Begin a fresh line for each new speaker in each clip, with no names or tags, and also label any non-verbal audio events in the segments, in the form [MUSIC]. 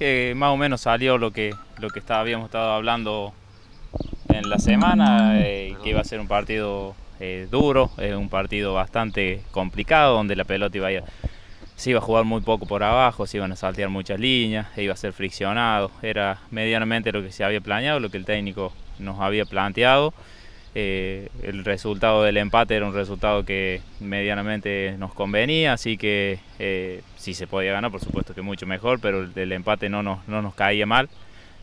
que más o menos salió lo que, lo que habíamos estado hablando en la semana, eh, que iba a ser un partido eh, duro, eh, un partido bastante complicado, donde la pelota iba a se iba a jugar muy poco por abajo, se iban a saltear muchas líneas, e iba a ser friccionado, era medianamente lo que se había planeado, lo que el técnico nos había planteado. Eh, el resultado del empate era un resultado que medianamente nos convenía, así que eh, si se podía ganar, por supuesto que mucho mejor, pero el, empate
no nos, no nos caía mal.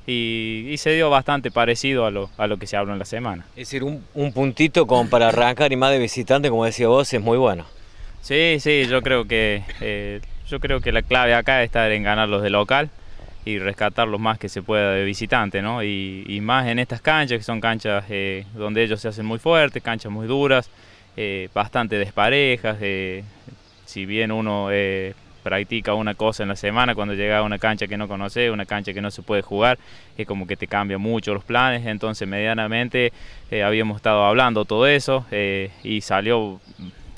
Y, se dio bastante parecido a lo, que se habló en la semana. Es decir, un, puntito como para arrancar y más de visitante, como decía vos, es muy bueno. Sí, sí, yo creo que, eh, yo creo que la clave acá está en ganar los de local
y rescatar lo más que se pueda de visitante, ¿no? Y, más en estas canchas, que son canchas eh, donde ellos se hacen muy fuertes, canchas muy duras, eh, bastante desparejas. Eh, si bien uno practica una cosa en la semana, cuando llega a una cancha que no conoce, una cancha que no se puede jugar, es como que te cambia mucho los planes. Entonces, medianamente habíamos estado hablando todo eso y salió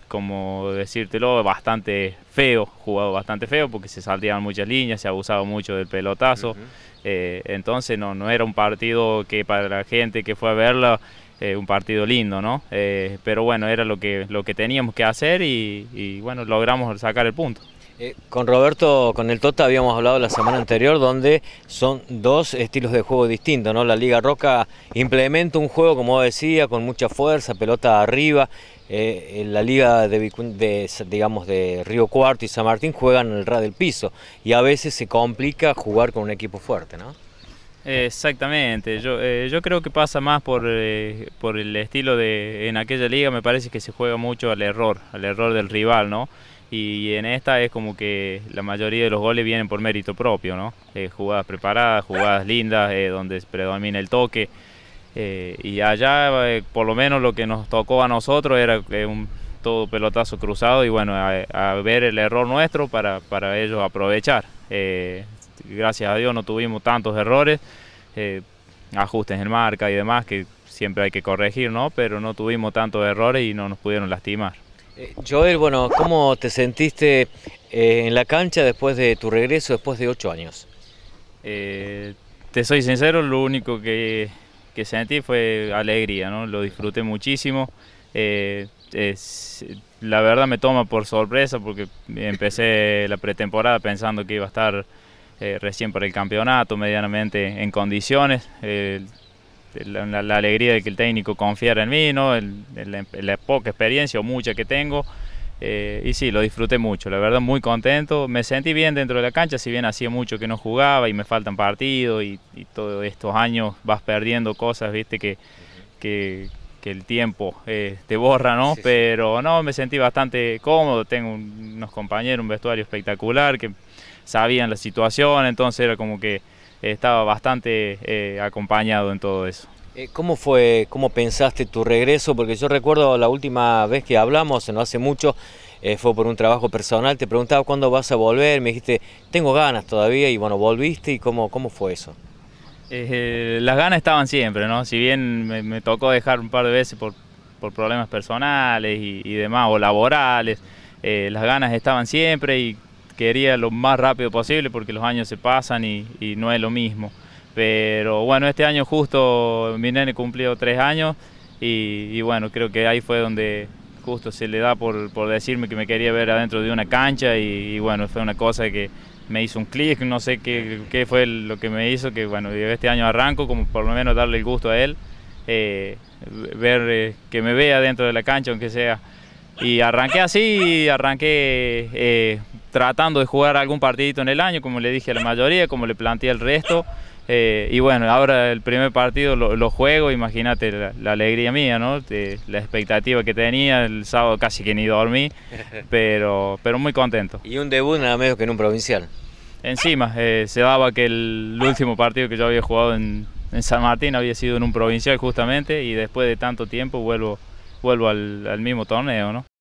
como decírtelo, bastante feo, jugado bastante feo porque se saltaban muchas líneas, se abusaba mucho del pelotazo. Eh, entonces no, no era un partido que para la gente que fue a verla, eh, un partido lindo, ¿no? Eh, pero bueno, era lo que, lo que teníamos que hacer y,
y bueno, logramos sacar el punto. Eh, con Roberto, con el Tota habíamos hablado la semana anterior donde son dos estilos de juego distintos, ¿no? La Liga Roca implementa un juego, como decía, con mucha fuerza, pelota arriba. Eh, en la Liga de, digamos, de Río Cuarto y San Martín juegan el ra del piso y a veces se complica jugar con un equipo fuerte, ¿no?
Exactamente, yo, eh, creo que pasa más por, por el estilo de en aquella liga, me parece que se juega mucho al error, al error del rival, ¿no? y en esta es como que la mayoría de los goles vienen por mérito propio, ¿no? Eh, jugadas preparadas, jugadas lindas, eh, donde predomina el toque. Eh, y allá, por lo menos lo que nos tocó a nosotros era un todo pelotazo cruzado y bueno, a, ver el error nuestro para, para ellos aprovechar. gracias a Dios no tuvimos tantos errores, ajustes en marca y demás que siempre
hay que corregir, ¿no? Pero no tuvimos tantos errores y no nos pudieron lastimar. Eh, Joel, bueno, ¿cómo te sentiste eh, en la cancha después de tu regreso, después de ocho años? Eh, te soy sincero, lo único que, sentí fue
alegría, ¿no? Lo disfruté muchísimo. la verdad me toma por sorpresa porque empecé la pretemporada pensando que iba a estar recién para el campeonato, medianamente en condiciones la, alegría de que el técnico confiara en mí, ¿no? la poca experiencia o mucha que tengo. Eh, y sí, lo disfruté mucho, la verdad muy contento. Me sentí bien dentro de la cancha, si bien hacía mucho que no jugaba y me faltan partidos y, todos estos años vas perdiendo cosas, viste, que, que, el tiempo eh, te borra, ¿no? Pero no, me sentí bastante cómodo, tengo unos compañeros, un vestuario espectacular que sabían la situación, entonces era
como que estaba bastante eh, acompañado en todo eso. Eh, ¿Cómo fue, cómo pensaste tu regreso? Porque yo recuerdo la última vez que hablamos, no hace mucho, eh, fue por un trabajo personal, te preguntaba cuándo vas a volver, me dijiste, tengo ganas todavía, y bueno, volviste, ¿y cómo, cómo fue eso? las ganas estaban siempre,
¿no? Si bien me, tocó dejar un par de veces por, problemas personales y, demás, o laborales, las ganas estaban siempre y quería lo más rápido posible porque los años se pasan y, no es lo mismo. Pero bueno, este año justo mi nene cumplió tres años y, bueno, creo que ahí fue donde justo se le da por, por, decirme que me quería ver adentro de una cancha y, bueno, fue una cosa que me hizo un clic, no sé qué, qué, fue lo que me hizo, que bueno, este año arranco como por lo menos darle el gusto a él, eh, ver eh, que me vea dentro de la cancha, aunque sea. Y arranqué así, arranqué eh, tratando de jugar algún partidito en el año, como le dije a la mayoría, como le planteé al resto. Eh, y bueno, ahora el primer partido lo, juego, imagínate la, alegría mía, ¿no? la expectativa que tenía, el sábado casi que ni dormí, [LAUGHS] pero, pero muy contento. Y un debut nada menos que en un provincial. Encima, eh, se daba que el, último partido que yo había jugado en, San Martín había sido en un provincial justamente y después de tanto tiempo vuelvo, vuelvo al, al mismo torneo, ¿no?